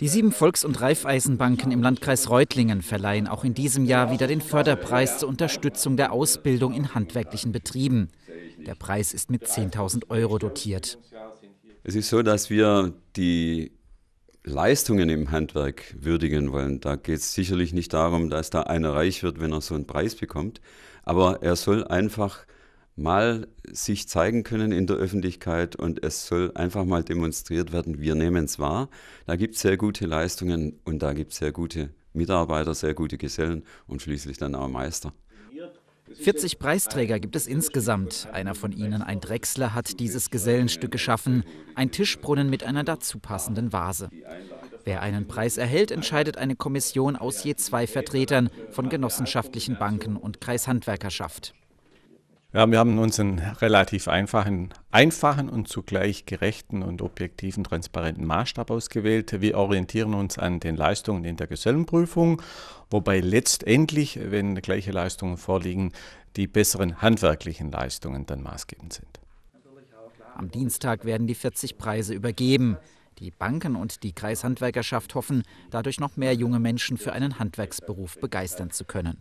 Die sieben Volks- und Raiffeisenbanken im Landkreis Reutlingen verleihen auch in diesem Jahr wieder den Förderpreis zur Unterstützung der Ausbildung in handwerklichen Betrieben. Der Preis ist mit 10.000 Euro dotiert. Es ist so, dass wir die Leistungen im Handwerk würdigen wollen. Da geht es sicherlich nicht darum, dass da einer reich wird, wenn er so einen Preis bekommt. Aber er soll einfach mal sich zeigen können in der Öffentlichkeit und es soll einfach mal demonstriert werden, wir nehmen es wahr. Da gibt es sehr gute Leistungen und da gibt es sehr gute Mitarbeiter, sehr gute Gesellen und schließlich dann auch Meister. 40 Preisträger gibt es insgesamt. Einer von ihnen, ein Drechsler, hat dieses Gesellenstück geschaffen. Ein Tischbrunnen mit einer dazu passenden Vase. Wer einen Preis erhält, entscheidet eine Kommission aus je zwei Vertretern von genossenschaftlichen Banken und Kreishandwerkerschaft. Ja, wir haben uns einen relativ einfachen, einfachen und zugleich gerechten und objektiven, transparenten Maßstab ausgewählt. Wir orientieren uns an den Leistungen in der Gesellenprüfung, wobei letztendlich, wenn gleiche Leistungen vorliegen, die besseren handwerklichen Leistungen dann maßgebend sind. Am Dienstag werden die 40 Preise übergeben. Die Banken und die Kreishandwerkerschaft hoffen, dadurch noch mehr junge Menschen für einen Handwerksberuf begeistern zu können.